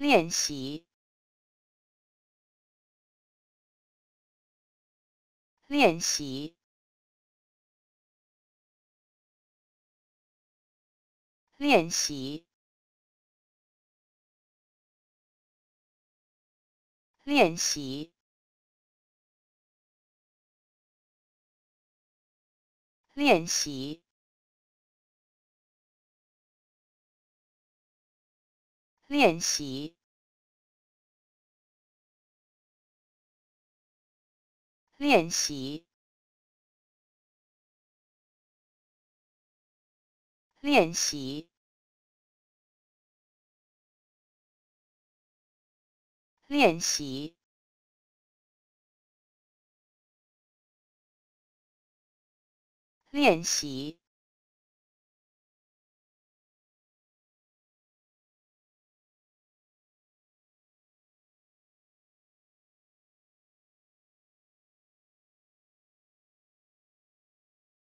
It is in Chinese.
练习，练习，练习，练习，练习。练习，练习，练习，练习，练习。